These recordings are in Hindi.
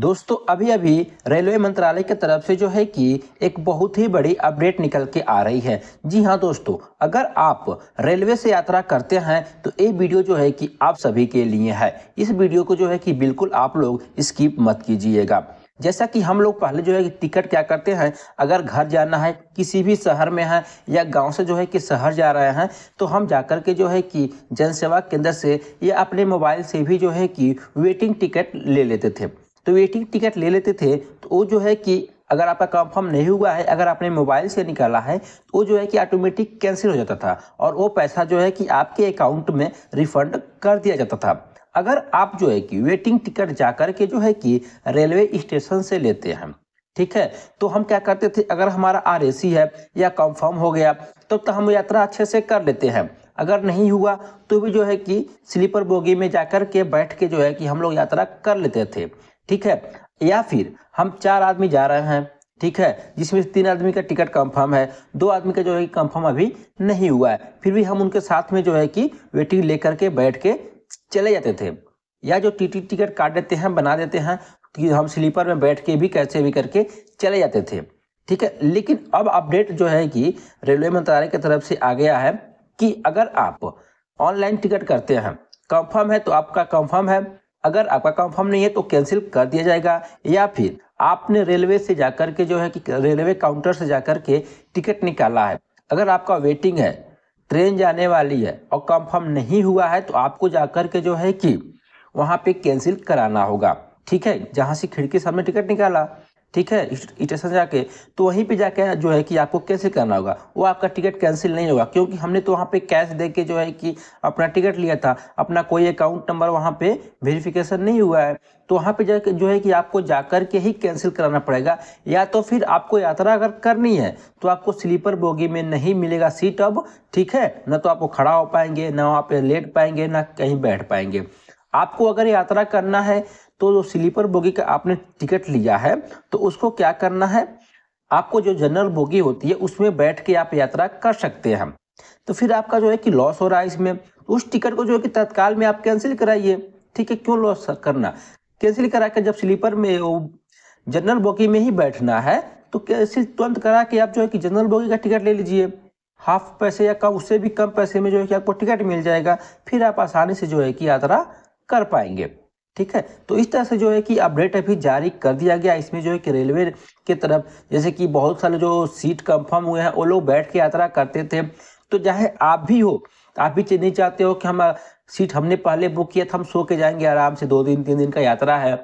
दोस्तों अभी अभी रेलवे मंत्रालय की तरफ से जो है कि एक बहुत ही बड़ी अपडेट निकल के आ रही है जी हाँ दोस्तों अगर आप रेलवे से यात्रा करते हैं तो ये वीडियो जो है कि आप सभी के लिए है इस वीडियो को जो है कि बिल्कुल आप लोग स्किप मत कीजिएगा जैसा कि हम लोग पहले जो है कि टिकट क्या करते हैं अगर घर जाना है किसी भी शहर में है या गांव से जो है कि शहर जा रहे हैं तो हम जाकर के जो है कि जन सेवा केंद्र से या अपने मोबाइल से भी जो है कि वेटिंग टिकट ले लेते थे तो वेटिंग टिकट ले लेते थे तो वो जो है कि अगर आपका कंफर्म नहीं हुआ है अगर आपने मोबाइल से निकाला है तो वो जो है कि ऑटोमेटिक कैंसिल हो जाता था और वो पैसा जो है कि आपके अकाउंट में रिफंड कर दिया जाता था अगर आप जो है कि वेटिंग टिकट जा कर के जो है कि रेलवे स्टेशन से लेते हैं ठीक है तो हम क्या करते थे अगर हमारा आर है या कंफर्म हो गया तब तो तक हम यात्रा अच्छे से कर लेते हैं अगर नहीं हुआ तो भी जो है कि स्लीपर बोगी में जाकर के बैठ के जो है कि हम लोग यात्रा कर लेते थे ठीक है या फिर हम चार आदमी जा रहे हैं ठीक है जिसमें तीन आदमी का टिकट कंफर्म है दो आदमी का जो है कंफर्म अभी नहीं हुआ है फिर भी हम उनके साथ में जो है कि वेटिंग लेकर के बैठ के चले जाते थे या जो टी टिकट काट देते हैं बना देते हैं कि हम स्लीपर में बैठ के भी कैसे भी करके चले जाते थे ठीक है लेकिन अब अपडेट जो है कि रेलवे मंत्रालय की तरफ से आ गया है कि अगर आप ऑनलाइन टिकट करते हैं कंफर्म है तो आपका कंफर्म है अगर आपका कंफर्म नहीं है तो कैंसिल कर दिया जाएगा या फिर आपने रेलवे से जाकर के जो है कि रेलवे काउंटर से जाकर के टिकट निकाला है अगर आपका वेटिंग है ट्रेन जाने वाली है और कंफर्म नहीं हुआ है तो आपको जाकर के जो है कि वहाँ पे कैंसिल कराना होगा ठीक है जहाँ से खिड़की सामने टिकट निकाला ठीक है स्टेशन से जाके तो वहीं पे जाके जो है कि आपको कैंसिल करना होगा वो आपका टिकट कैंसिल नहीं होगा क्योंकि हमने तो वहाँ पे कैश दे के जो है कि अपना टिकट लिया था अपना कोई अकाउंट नंबर वहाँ पे वेरिफिकेशन नहीं हुआ है तो वहाँ पे जाके जो है कि आपको जाकर के ही कैंसिल कराना पड़ेगा या तो फिर आपको यात्रा अगर करनी है तो आपको स्लीपर बोगी में नहीं मिलेगा सीट अब ठीक है ना तो आपको खड़ा हो पाएंगे ना वहाँ पर लेट पाएंगे ना कहीं बैठ पाएंगे आपको अगर यात्रा करना है तो जो स्लीपर बोगी का आपने टिकट लिया है तो उसको क्या करना है आपको जो जनरल बोगी होती है उसमें बैठ के आप यात्रा कर सकते हैं तो फिर आपका जो है कि लॉस हो रहा है इसमें उस टिकट को जो है कि तत्काल में आप कैंसिल कराइए ठीक है क्यों लॉस करना कैंसिल करा के जब स्लीपर में जनरल बोगी में ही बैठना है तो कैंसिल तुरंत करा के आप जो है कि जनरल बोगी का टिकट ले लीजिए हाफ पैसे या कम उससे भी कम पैसे में जो है कि आपको टिकट मिल जाएगा फिर आप आसानी से जो है कि यात्रा कर पाएंगे ठीक है तो इस तरह से जो है कि अपडेट अभी जारी कर दिया गया इसमें जो है कि रेलवे की तरफ जैसे कि बहुत सारे जो सीट कंफर्म हुए हैं वो लोग बैठ के यात्रा करते थे तो चाहे आप भी हो आप भी नहीं चाहते हो कि हम सीट हमने पहले बुक किया था हम सो के जाएंगे आराम से दो दिन तीन दिन का यात्रा है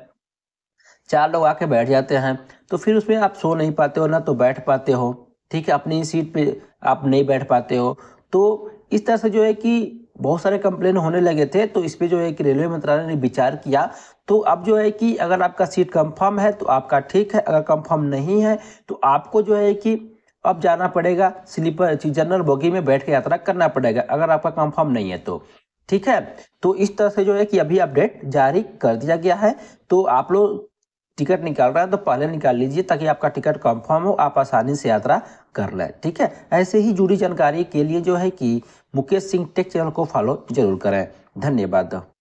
चार लोग आके बैठ जाते हैं तो फिर उसमें आप सो नहीं पाते हो ना तो बैठ पाते हो ठीक है अपनी सीट पे आप नहीं बैठ पाते हो तो इस तरह से जो है कि बहुत सारे कंप्लेन होने लगे थे तो इस पर जो है कि रेलवे मंत्रालय ने विचार किया तो अब जो है कि अगर आपका सीट कंफर्म है तो आपका ठीक है अगर कंफर्म नहीं है तो आपको जो है कि अब जाना पड़ेगा स्लीपर जनरल बोगी में बैठ के यात्रा करना पड़ेगा अगर आपका कंफर्म नहीं है तो ठीक है तो इस तरह से जो है कि अभी अपडेट जारी कर दिया गया है तो आप लोग टिकट निकाल रहा है तो पहले निकाल लीजिए ताकि आपका टिकट कंफर्म हो आप आसानी से यात्रा कर लें ठीक है ऐसे ही जुड़ी जानकारी के लिए जो है कि मुकेश सिंह टेक चैनल को फॉलो जरूर करें धन्यवाद